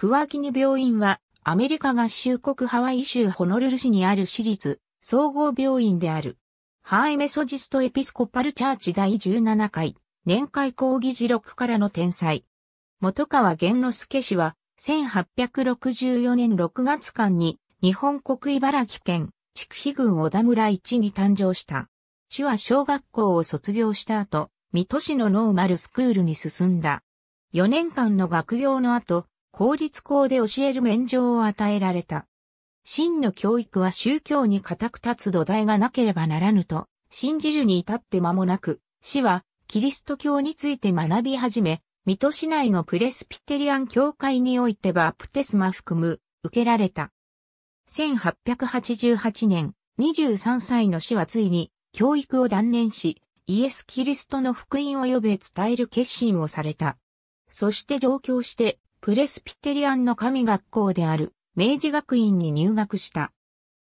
クワキニ病院は、アメリカ合衆国ハワイ州ホノルル市にある私立総合病院である。ハーイメソジストエピスコパルチャーチ第17回年会講義事録からの転載。元川玄之助氏は1864年6月間に日本国茨城県筑肥郡小田村一に誕生した。市は小学校を卒業した後、水戸市のノーマルスクールに進んだ。4年間の学業の後、公立校で教える免状を与えられた。真の教育は宗教に固く立つ土台がなければならぬと、信じるに至って間もなく、死はキリスト教について学び始め、水戸市内のプレスピテリアン教会においてバプテスマ含む、受けられた。1888年、23歳の死はついに、教育を断念し、イエス・キリストの福音を呼べ伝える決心をされた。そして上京して、プレスピテリアンの神学校である明治学院に入学した。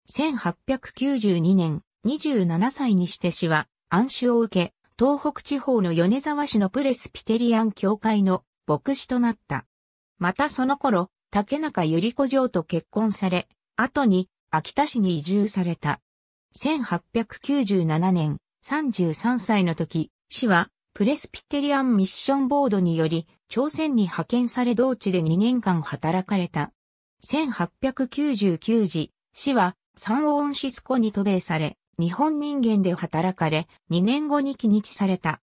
1892年、27歳にして死は暗視を受け、東北地方の米沢市のプレスピテリアン教会の牧師となった。またその頃、竹中百合子城と結婚され、後に秋田市に移住された。1897年、33歳の時、市はプレスピテリアンミッションボードにより、朝鮮に派遣され同地で2年間働かれた。1899時、死はサンオンシスコに渡米され、日本人間で働かれ、2年後に帰日された。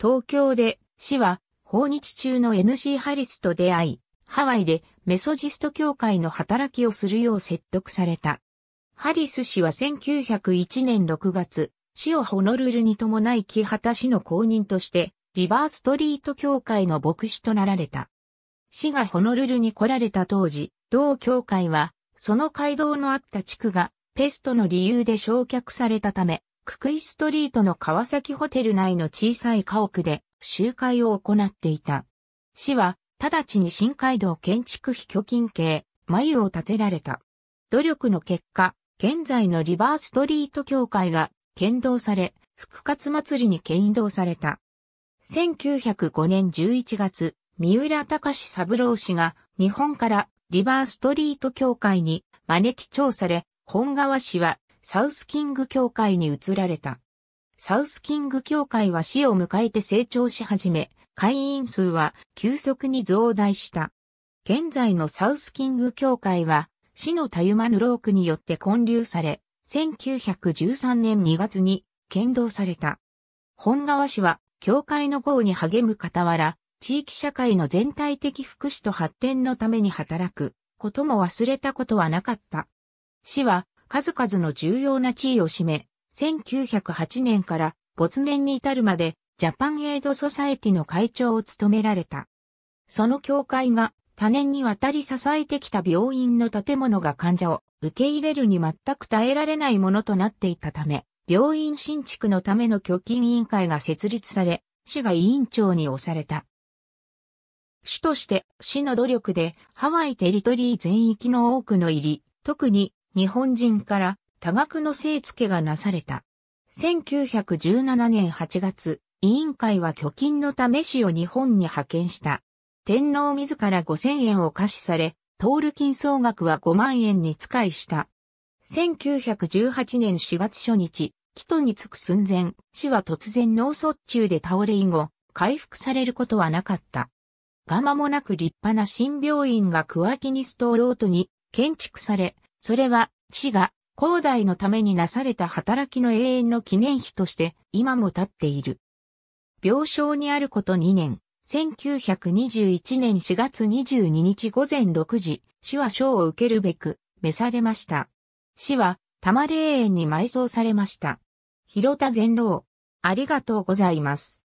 東京で、死は訪日中の MC ハリスと出会い、ハワイでメソジスト協会の働きをするよう説得された。ハリス氏は1901年6月、死をホノルルに伴い木畑氏の公認として、リバーストリート教会の牧師となられた。市がホノルルに来られた当時、同教会は、その街道のあった地区が、ペストの理由で焼却されたため、ククイストリートの川崎ホテル内の小さい家屋で集会を行っていた。市は、直ちに新街道建築費巨金系、眉を建てられた。努力の結果、現在のリバーストリート協会が、剣道され、復活祭りに剣道された。1905年11月、三浦隆三郎氏が日本からリバーストリート協会に招き調され、本川氏はサウスキング協会に移られた。サウスキング協会は死を迎えて成長し始め、会員数は急速に増大した。現在のサウスキング協会は、死のたゆまぬロークによって建立され、1913年2月に剣道された。本川氏は教会の号に励む傍ら、地域社会の全体的福祉と発展のために働くことも忘れたことはなかった。市は数々の重要な地位を占め、1908年から没年に至るまでジャパンエイドソサエティの会長を務められた。その教会が多年にわたり支えてきた病院の建物が患者を受け入れるに全く耐えられないものとなっていたため、病院新築のための拠金委員会が設立され、市が委員長に押された。主として市の努力でハワイテリトリー全域の多くの入り、特に日本人から多額の生付がなされた。1917年8月、委員会は拠金のため市を日本に派遣した。天皇自ら5000円を貸しされ、トール金総額は5万円に使いした。1918年4月初日、帰途に着く寸前、死は突然脳卒中で倒れ以後、回復されることはなかった。がまもなく立派な新病院がクワキニストロートに建築され、それは死が広大のためになされた働きの永遠の記念碑として今も立っている。病床にあること2年、1921年4月22日午前6時、死は賞を受けるべく召されました。死は多摩霊園に埋葬されました。広田全郎。ありがとうございます。